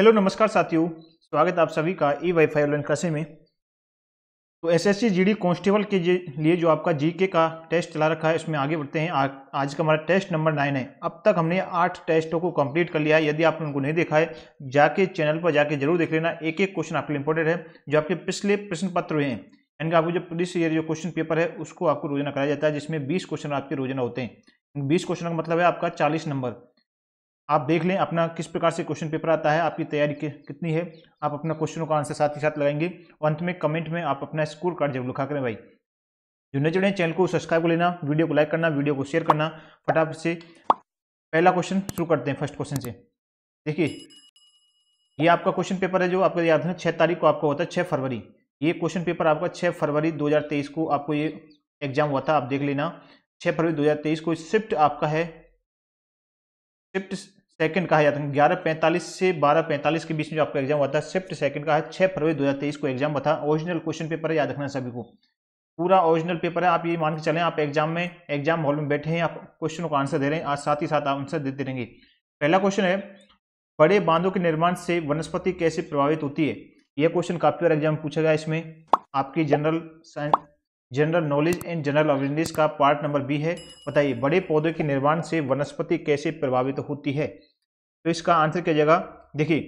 hello नमस्कार साथियों स्वागत आप सभी का ई वाई फाई ऑनलाइन क्लासे में तो एस एस जीडी कांस्टेबल के लिए जो आपका जीके का टेस्ट चला रखा है उसमें आगे बढ़ते हैं आ, आज का हमारा टेस्ट नंबर नाइन है अब तक हमने आठ टेस्टों को कंप्लीट कर लिया है यदि आपने उनको नहीं देखा है जाके चैनल पर जाके जरूर देख लेना एक एक क्वेश्चन आपके लिए इंपॉर्टेंट है जो आपके पिछले प्रश्न पत्र हुए हैं यानी कि आपको जो पुलिस ईयर जो क्वेश्चन पेपर है उसको आपको रोजाना कराया जाता है जिसमें बीस क्वेश्चन आपके रोजाना होते हैं बीस क्वेश्चन का मतलब है आपका चालीस नंबर आप देख लें अपना किस प्रकार से क्वेश्चन पेपर आता है आपकी तैयारी कितनी है आप अपना क्वेश्चनों का आंसर साथ ही साथ लगाएंगे और अंत में कमेंट में आप अपना स्कोर कार्ड जरूर लिखा करें भाई जो न जुड़े चैनल को सब्सक्राइब कर लेना वीडियो को लाइक करना वीडियो को शेयर करना फटाफट से पहला क्वेश्चन शुरू करते हैं फर्स्ट क्वेश्चन से देखिए ये आपका क्वेश्चन पेपर है जो आपको याद है छः तारीख को आपका होता है छः फरवरी ये क्वेश्चन पेपर आपका छः फरवरी 2023 को आपको ये एग्जाम हुआ था आप देख लेना छः फरवरी 2023 को शिफ्ट आपका है शिफ्ट सेकंड कहा जाता है ग्यारह पैंतालीस से बारह पैंतालीस के बीच में जो आपका एग्जाम हुआ था शिफ्ट सेकंड का है छह फरवरी दो हज़ार तेईस को एग्जाम हुआ था ओरिजिनल क्वेश्चन पेपर है याद रखना सभी को पूरा ओरिजिनल पेपर है आप ये मान के चले आप एग्जाम में एग्जाम हॉल में बैठे हैं आप क्वेश्चनों का आंसर दे रहे हैं आज साथ ही साथ आंसर देते रहेंगे पहला क्वेश्चन है बड़े बांधों के निर्माण से वनस्पति कैसे प्रभावित होती है यह क्वेश्चन काफी बार एग्जाम पूछा गया इसमें आपकी general science general knowledge and general awareness का पार्ट नंबर बी है बताइए बड़े पौधों के निर्माण से वनस्पति कैसे प्रभावित होती है तो इसका आंसर क्या जाएगा देखिए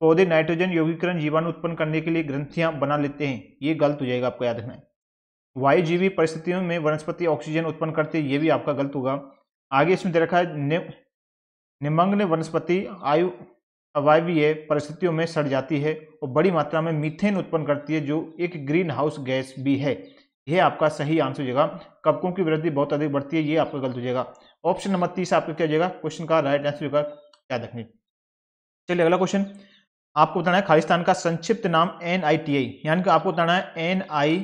पौधे नाइट्रोजन योगीकरण जीवाणु उत्पन्न करने के लिए ग्रंथियां बना लेते हैं ये गलत हो जाएगा आपको याद रखना वायु वायुजीवी परिस्थितियों में वनस्पति ऑक्सीजन उत्पन्न करते ये भी आपका गलत होगा आगे इसमें दे रखा है निमग्न वनस्पति आयु अवायवीय परिस्थितियों में सड़ जाती है और बड़ी मात्रा में मीथेन उत्पन्न करती है जो एक ग्रीन हाउस गैस भी है ये आपका सही आंसर हो जाएगा कबकों की वृद्धि बहुत अधिक बढ़ती है ये आपका गलत हो जाएगा ऑप्शन नंबर तीस आपका क्या हो जाएगा क्वेश्चन का राइट आंसर होगा याद रखनी चलिए अगला क्वेश्चन आपको बताना है खालिस्तान का संक्षिप्त नाम एन यानी कि आपको बताना है N I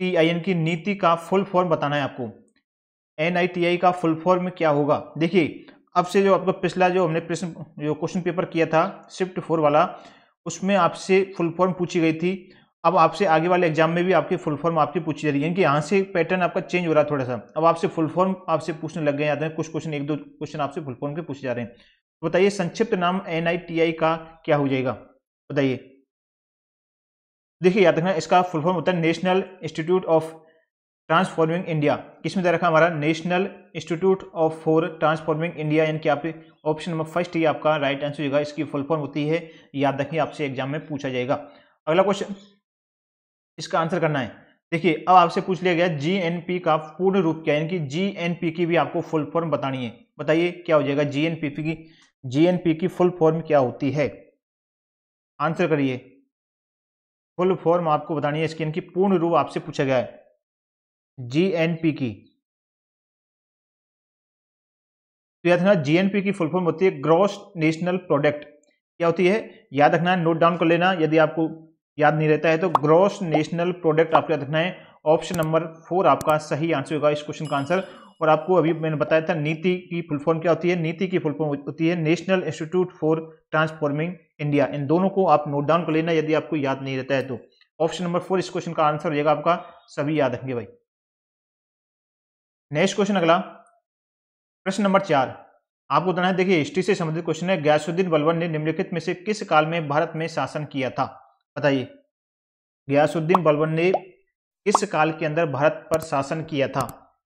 T I N की नीति का फुल फॉर्म बताना है आपको एन आई टी आई का फुल फॉर्म क्या होगा देखिए अब से जो आपका पिछला जो हमने प्रश्न जो क्वेश्चन पेपर किया था शिफ्ट फोर वाला उसमें आपसे फुल फॉर्म पूछी गई थी अब आपसे आगे वाले एग्जाम में भी आपकी फुल फॉर्म आपकी पूछी जा रही है कि यहाँ से पैटर्न आपका चेंज हो रहा है थोड़ा सा अब आपसे फुल फॉर्म आपसे पूछने लग गए जाते हैं कुछ क्वेश्चन एक दो क्वेश्चन आपसे फुल फॉर्म के पूछे जा रहे हैं तो बताइए संक्षिप्त नाम एन का क्या हो जाएगा बताइए देखिए याद रखना इसका फुल फॉर्म होता है National Institute of Transforming India किसमें दे रखा हमारा National Institute of for Transforming India यानी कि आप ऑप्शन नंबर फर्स्ट ही आपका राइट आंसर होगा इसकी फुल फॉर्म होती है याद रखिए आपसे एग्जाम में पूछा जाएगा अगला क्वेश्चन इसका आंसर करना है देखिए अब आपसे पूछ लिया गया जीएनपी का पूर्ण रूप क्या है यानी कि जीएनपी की भी आपको फुल फॉर्म बतानी है बताइए क्या हो जाएगा जीएनपी की जीएनपी की फुल फॉर्म क्या होती है आंसर करिए फुल फॉर्म आपको बतानी है इसकी यानी कि पूर्ण रूप आपसे पूछा गया है जीएनपी की तो याद रखना जीएनपी की फुल फॉर्म होती है ग्रॉस नेशनल प्रोडक्ट क्या होती है याद रखना नोट डाउन कर लेना यदि आपको याद नहीं रहता है तो ग्रॉस नेशनल प्रोडक्ट आपको याद रखना है ऑप्शन नंबर फोर आपका सही आंसर होगा इस क्वेश्चन का आंसर और आपको अभी मैंने बताया था नीति की फुल फॉर्म क्या होती है नीति की फुल फॉर्म होती है National Institute for Transforming India इन दोनों को आप नोट डाउन कर लेना यदि आपको याद नहीं रहता है तो ऑप्शन नंबर फोर इस क्वेश्चन का आंसर होगा आपका सभी याद रखेंगे भाई नेक्स्ट क्वेश्चन अगला प्रश्न नंबर चार आपको बताना है देखिए हिस्ट्री से संबंधित क्वेश्चन है गैसुद्दीन बलवन ने निम्नलिखित में से किस काल में भारत में शासन किया था बताइए गयासुद्दीन बलबन ने किस काल के अंदर भारत पर शासन किया था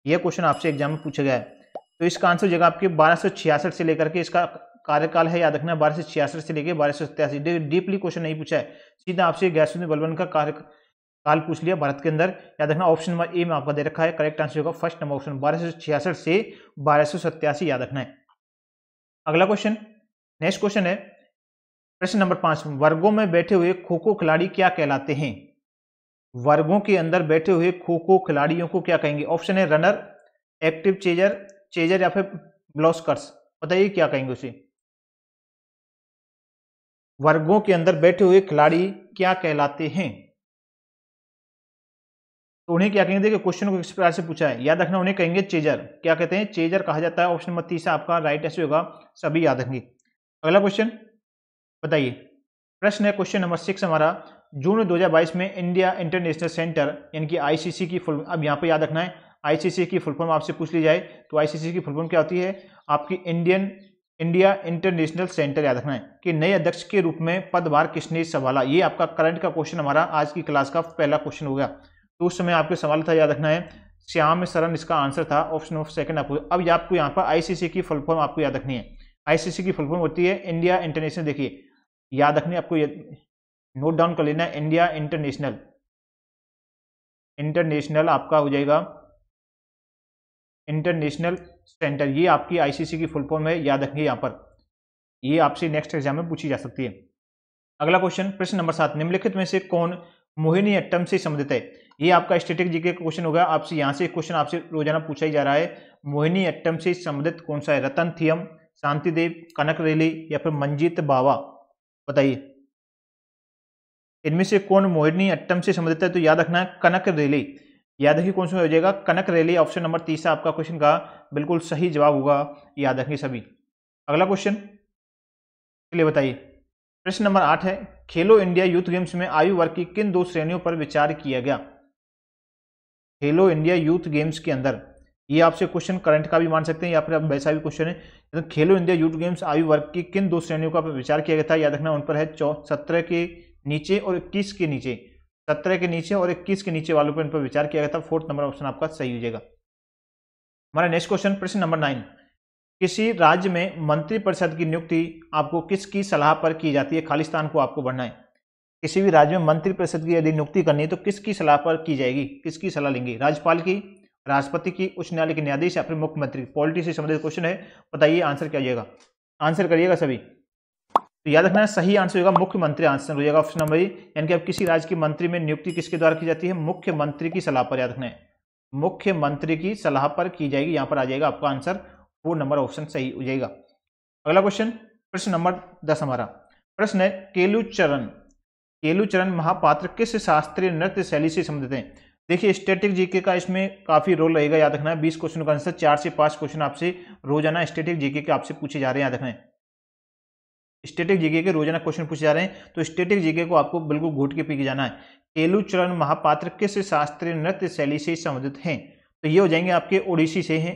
यह क्वेश्चन आपसे एग्जाम में पूछा गया है तो इसका आंसर जगह आपके बारह से लेकर के इसका कार्यकाल है याद रखना बारह सौ छियासठ से लेकर बारह सौ सत्यासी डीपली क्वेश्चन नहीं पूछा है सीधा आपसे गयासुद्दीन बलबन का कार्यकाल पूछ लिया भारत के अंदर याद रखना ऑप्शन नंबर ए में आपका दे रखा है करेक्ट आंसर होगा फर्स्ट नंबर ऑप्शन बारह से बारह याद रखना है अगला क्वेश्चन नेक्स्ट क्वेश्चन है प्रश्न नंबर पांच वर्गों में बैठे हुए खो खो खिलाड़ी क्या कहलाते हैं वर्गों के अंदर बैठे हुए खो खो खिलाड़ियों को क्या कहेंगे ऑप्शन है रनर एक्टिव चेजर चेजर या फिर ब्लॉस्कर्स बताइए क्या कहेंगे उसे वर्गों के अंदर बैठे हुए खिलाड़ी क्या कहलाते हैं तो उन्हें क्या कहेंगे देखिए क्वेश्चन को इस प्रकार से पूछा है याद रखना उन्हें कहेंगे चेजर क्या कहते हैं चेजर कहा जाता है ऑप्शन नंबर तीसरा आपका राइट ऐसे होगा सभी याद रखेंगे अगला क्वेश्चन बताइए प्रश्न है क्वेश्चन नंबर सिक्स हमारा जून 2022 में इंडिया इंटरनेशनल सेंटर यानी कि आईसीसी की फुल अब यहाँ पे याद रखना है आईसीसी की फुल फॉर्म आपसे पूछ ली जाए तो आईसीसी की फुल फॉर्म क्या होती है आपकी इंडियन इंडिया इंटरनेशनल सेंटर याद रखना है कि नए अध्यक्ष के रूप में पदभार किसने संभाला ये आपका करंट का क्वेश्चन हमारा आज की क्लास का पहला क्वेश्चन हो गया तो उस समय आपके सवाल था याद रखना है श्याम शरण इसका आंसर था ऑप्शन ऑफ सेकंड आपको अब आपको यहाँ पर आईसीसी की फुल फॉर्म आपको याद रखनी है आईसीसी की फुल फॉर्म होती है इंडिया इंटरनेशनल देखिए याद रखने आपको ये नोट डाउन कर लेना इंडिया इंटरनेशनल इंटरनेशनल आपका हो जाएगा इंटरनेशनल सेंटर ये आपकी आईसीसी की फुल फॉर्म है याद रखिए यहाँ पर ये आपसे नेक्स्ट एग्जाम में पूछी जा सकती है अगला क्वेश्चन प्रश्न नंबर सात निम्नलिखित में से कौन मोहिनी अट्टम से संबंधित है ये आपका स्टेटिक जीके का क्वेश्चन होगा आपसे यहाँ से क्वेश्चन आपसे रोजाना पूछा ही जा रहा है मोहिनी अट्टम से संबंधित कौन सा है रतन थियम शांतिदेव कनक रेली या फिर मंजीत बाबा बताइए इनमें से कौन मोहिनी अट्टम से संबंधित है तो याद रखना है कनक रैली याद रखिए कौन सा हो जाएगा कनक रैली ऑप्शन नंबर तीसरा आपका क्वेश्चन का बिल्कुल सही जवाब होगा याद रखिए सभी अगला क्वेश्चन चलिए बताइए प्रश्न नंबर आठ है खेलो इंडिया यूथ गेम्स में आयु वर्ग की किन दो श्रेणियों पर विचार किया गया खेलो इंडिया यूथ गेम्स के अंदर ये आपसे क्वेश्चन करंट का भी मान सकते हैं या फिर आप वैसा भी क्वेश्चन है तो खेलो इंडिया यूथ गेम्स आयु वर्ग की किन दो श्रेणियों का विचार किया गया था याद रखना उन पर है चौ सत्रह के नीचे और इक्कीस के नीचे सत्रह के नीचे और इक्कीस के नीचे वालों पर इन पर विचार किया गया था फोर्थ नंबर ऑप्शन आपका सही हो जाएगा हमारा नेक्स्ट क्वेश्चन प्रश्न नंबर नाइन किसी राज्य में मंत्रिपरिषद की नियुक्ति आपको किसकी सलाह पर की जाती है खालिस्तान को आपको बढ़ना है किसी भी राज्य में मंत्रिपरिषद की यदि नियुक्ति करनी है तो किसकी सलाह पर की जाएगी किसकी सलाह लेंगे राज्यपाल की राष्ट्रपति की उच्च न्यायालय के न्यायाधीश या फिर मुख्यमंत्री पॉलिटी से संबंधित क्वेश्चन है बताइए आंसर क्या आइएगा आंसर करिएगा सभी तो याद रखना सही आंसर होगा मुख्यमंत्री आंसर हो जाएगा ऑप्शन नंबर यानी कि अब किसी राज्य के मंत्री में नियुक्ति किसके द्वारा की जाती है मुख्यमंत्री की सलाह पर याद रखना है मुख्यमंत्री की सलाह पर की जाएगी यहाँ पर आ जाएगा आपका आंसर वो नंबर ऑप्शन सही हो जाएगा अगला क्वेश्चन प्रश्न नंबर दस हमारा प्रश्न है केलुचरण केलुचरण महापात्र किस शास्त्रीय नृत्य शैली से संबंधित हैं देखिए स्टेटिक जीके का इसमें काफ़ी रोल रहेगा याद रखना है बीस क्वेश्चन का आंसर चार से पांच क्वेश्चन आपसे रोजाना स्टेटिक जीके के आपसे पूछे जा रहे हैं याद रखना स्टेटिक जीके के रोजाना क्वेश्चन पूछे जा रहे हैं तो स्टेटिक जीके को आपको बिल्कुल घूट के पीके जाना है केलूचरण महापात्र किस शास्त्रीय नृत्य शैली से संबंधित हैं तो ये हो जाएंगे आपके ओडिसी से हैं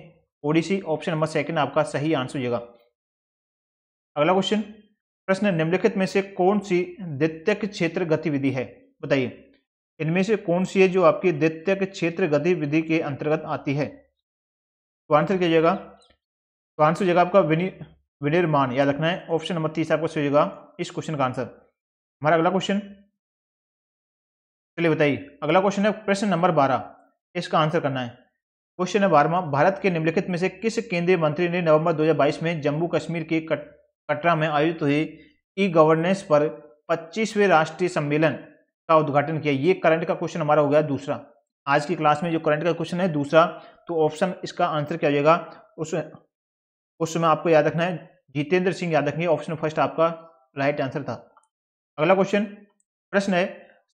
ओडिसी ऑप्शन नंबर सेकेंड आपका सही आंसर हो जाएगा अगला क्वेश्चन प्रश्न निम्नलिखित में से कौन सी द्वितीयक क्षेत्र गतिविधि है बताइए इनमें से कौन सी है जो आपकी दैत्य क्षेत्र गतिविधि के अंतर्गत आती है तो आंसर क्या जाएगा तो आंसर जाएगा आपका विनिर्माण याद रखना है ऑप्शन नंबर तीस आपको सही होगा इस क्वेश्चन का आंसर हमारा अगला क्वेश्चन चलिए बताइए अगला क्वेश्चन है प्रश्न नंबर बारह इसका आंसर करना है क्वेश्चन है बारहवा भारत के निम्नलिखित में से किस केंद्रीय मंत्री ने नवंबर 2022 में जम्मू कश्मीर के कटरा में आयोजित हुई ई गवर्नेंस पर 25वें राष्ट्रीय सम्मेलन का उद्घाटन किया ये करंट का क्वेश्चन हमारा हो गया दूसरा आज की क्लास में जो करंट का क्वेश्चन है दूसरा तो ऑप्शन इसका आंसर क्या हो जाएगा उस उस समय आपको याद रखना है जितेंद्र सिंह याद रखेंगे ऑप्शन फर्स्ट आपका राइट आंसर था अगला क्वेश्चन प्रश्न है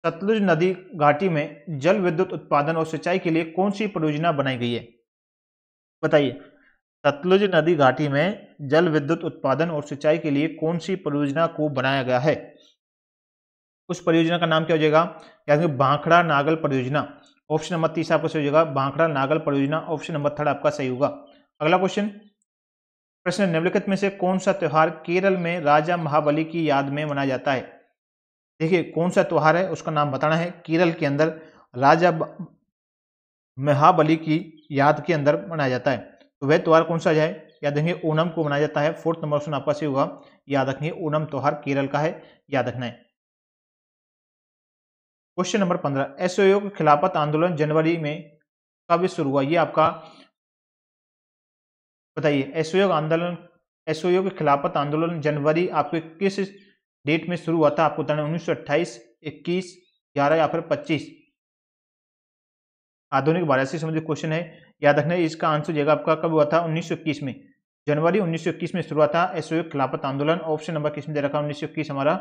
सतलुज नदी घाटी में जल विद्युत उत्पादन और सिंचाई के लिए कौन सी परियोजना बनाई गई है बताइए सतलुज नदी घाटी में जल विद्युत उत्पादन और सिंचाई के लिए कौन सी परियोजना को बनाया गया है उस परियोजना का नाम क्या हो जाएगा याद रखिए भाखड़ा नागल परियोजना ऑप्शन नंबर तीस आपका सही हो जाएगा भाखड़ा नागल परियोजना ऑप्शन नंबर थर्ड आपका सही होगा अगला क्वेश्चन प्रश्न निम्नलिखित में से कौन सा त्यौहार केरल में राजा महाबली की याद में मनाया जाता है देखिए कौन सा त्यौहार है उसका नाम बताना है केरल के अंदर राजा महाबली की याद के अंदर मनाया जाता है तो वह त्यौहार कौन सा है याद रखिए ओणम को मनाया जाता है फोर्थ नंबर ऑप्शन आपका सही होगा याद रखिए ओणम त्यौहार केरल का है याद रखना है क्वेश्चन नंबर पंद्रह एसओयोग खिलाफत आंदोलन जनवरी में कब शुरू हुआ ये आपका बताइए एसओयो आंदोलन एसओयो खिलाफत आंदोलन जनवरी आपके किस डेट में शुरू हुआ था आपको बताना उन्नीस सौ अट्ठाईस इक्कीस ग्यारह या फिर पच्चीस आधुनिक भारत से संबंधित क्वेश्चन है याद रखना इसका आंसर जगह आपका कब हुआ था उन्नीस में जनवरी 1921 में शुरू हुआ था एसओयोग खिलाफत आंदोलन ऑप्शन नंबर किस दे रखा उन्नीस सौ हमारा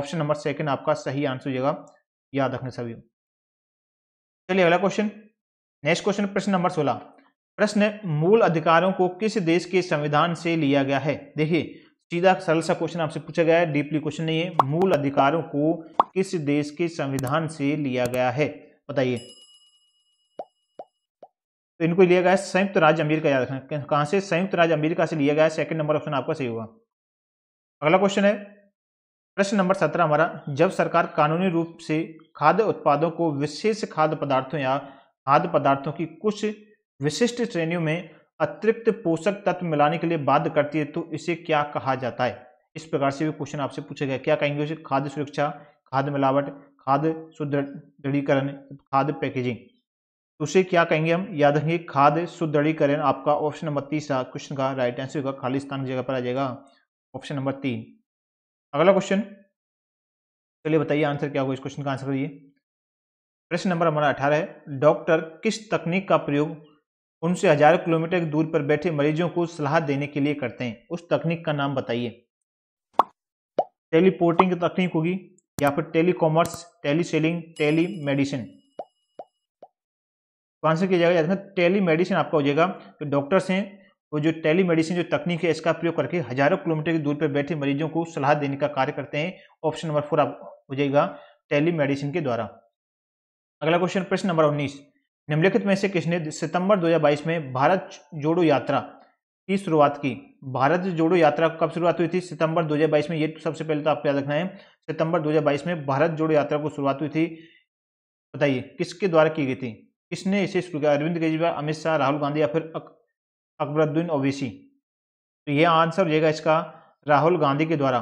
ऑप्शन नंबर सेकंड आपका सही आंसर हो जाएगा याद रखना सभी चलिए अगला क्वेश्चन नेक्स्ट क्वेश्चन प्रश्न नंबर सोलह प्रश्न मूल अधिकारों को किस देश के संविधान से लिया गया है देखिए सीधा सरल सा क्वेश्चन आपसे पूछा गया है डीपली क्वेश्चन नहीं है मूल अधिकारों को किस देश के संविधान से लिया गया है बताइए तो इनको लिया गया है संयुक्त राज्य अमेरिका याद रखना कहां से संयुक्त राज्य अमेरिका से लिया गया है सेकंड नंबर ऑप्शन आपका सही होगा अगला क्वेश्चन है प्रश्न नंबर सत्रह हमारा जब सरकार कानूनी रूप से खाद्य उत्पादों को विशेष खाद्य पदार्थों या खाद्य पदार्थों की कुछ विशिष्ट श्रेणियों में अतिरिक्त पोषक तत्व मिलाने के लिए बाध्य करती है तो इसे क्या कहा जाता है इस प्रकार से भी क्वेश्चन आपसे पूछा गया क्या कहेंगे उसे खाद्य सुरक्षा खाद्य मिलावट खाद्य सुदृढ़ीकरण खाद्य पैकेजिंग तो उसे क्या कहेंगे हम याद रखेंगे खाद्य सुदृढ़ीकरण आपका ऑप्शन नंबर तीसरा क्वेश्चन का राइट आंसर होगा खाली स्थान की जगह पर आ जाएगा ऑप्शन नंबर तीन अगला क्वेश्चन चलिए बताइए आंसर क्या होगा इस क्वेश्चन का आंसर करिए प्रश्न नंबर हमारा अठारह है डॉक्टर किस तकनीक का प्रयोग उनसे हजारों किलोमीटर दूर पर बैठे मरीजों को सलाह देने के लिए करते हैं उस तकनीक का नाम बताइए टेलीपोर्टिंग की तकनीक होगी या फिर telecommerce teleselling telemedicine तो आंसर किया जाएगा टेली मेडिसिन आपका हो जाएगा तो डॉक्टर्स हैं और जो टेली मेडिसिन जो तकनीक है इसका प्रयोग करके हजारों किलोमीटर की दूर पर बैठे मरीजों को सलाह देने का कार्य करते हैं ऑप्शन नंबर फोर आप हो जाएगा टेलीमेडिसिन के द्वारा अगला क्वेश्चन प्रश्न नंबर उन्नीस निम्नलिखित में से किसने सितंबर 2022 में भारत जोड़ो यात्रा की शुरुआत की भारत जोड़ो यात्रा कब शुरुआत हुई थी सितंबर 2022 में ये तो सबसे पहले तो आपको याद रखना है सितंबर 2022 में भारत जोड़ो यात्रा को शुरुआत हुई थी बताइए किसके द्वारा की गई थी किसने इसे शुरू किया अरविंद केजरीवाल अमित शाह राहुल गांधी या फिर अकबरुद्दीन ओवैसी तो ये आंसर हो जाएगा इसका राहुल गांधी के द्वारा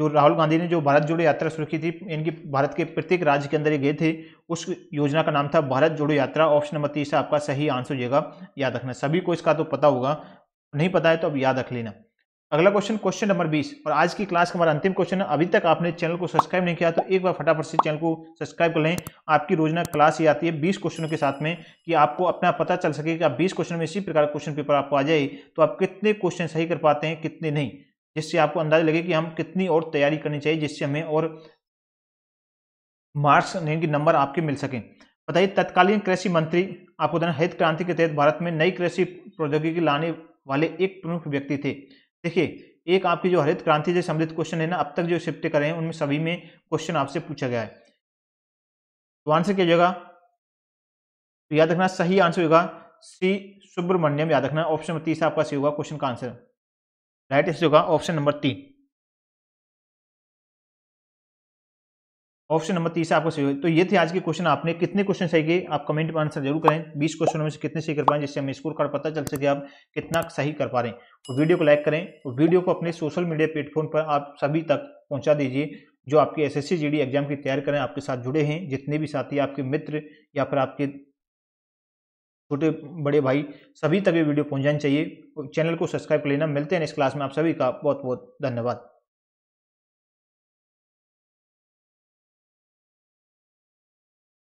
जो राहुल गांधी ने जो भारत जोड़ो यात्रा शुरू की थी इनकी भारत के प्रत्येक राज्य के अंदर गए थे उस योजना का नाम था भारत जोड़ो यात्रा ऑप्शन नंबर तीस आपका सही आंसर हो जाएगा याद रखना सभी को इसका तो पता होगा नहीं पता है तो अब याद रख लेना अगला क्वेश्चन क्वेश्चन नंबर 20 और आज की क्लास का हमारा अंतिम क्वेश्चन है अभी तक आपने चैनल को सब्सक्राइब नहीं किया तो एक बार फटाफट से चैनल को सब्सक्राइब कर लें आपकी रोजाना क्लास ये आती है 20 क्वेश्चनों के साथ में कि आपको अपना पता चल सके कि आप 20 क्वेश्चन में इसी प्रकार क्वेश्चन पेपर आपको आ जाए तो आप कितने क्वेश्चन सही कर पाते हैं कितने नहीं जिससे आपको अंदाजा लगे कि हम कितनी और तैयारी करनी चाहिए जिससे हमें और मार्क्स यानी कि नंबर आपके मिल सकें बताइए तत्कालीन कृषि मंत्री आपको हरित क्रांति के तहत भारत में नई कृषि प्रौद्योगिकी लाने वाले एक प्रमुख व्यक्ति थे देखिए एक आपकी जो हरित क्रांति से संबंधित क्वेश्चन है ना अब तक जो शिफ्ट करे हैं उनमें सभी में क्वेश्चन आपसे पूछा गया है तो आंसर क्या जाएगा तो याद रखना सही आंसर होगा सी सुब्रमण्यम याद रखना ऑप्शन नंबर तीस आपका सही होगा क्वेश्चन का आंसर राइट इस होगा ऑप्शन नंबर तीन ऑप्शन नंबर तीस आपको सही तो ये थे आज के क्वेश्चन आपने कितने क्वेश्चन सही किए आप कमेंट में आंसर जरूर करें बीस क्वेश्चनों में से कितने सही कर पाए जिससे हमें स्कोर कार्ड पता चल सके आप कितना सही कर पा रहे हैं और वीडियो को लाइक करें और वीडियो को अपने सोशल मीडिया प्लेटफॉर्म पर आप सभी तक पहुंचा दीजिए जो आपके एस एस एग्जाम की तैयारी करें आपके साथ जुड़े हैं जितने भी साथी आपके मित्र या फिर आपके छोटे बड़े भाई सभी तक ये वीडियो पहुँचानी चाहिए चैनल को सब्सक्राइब कर लेना मिलते हैं इस क्लास में आप सभी का बहुत बहुत धन्यवाद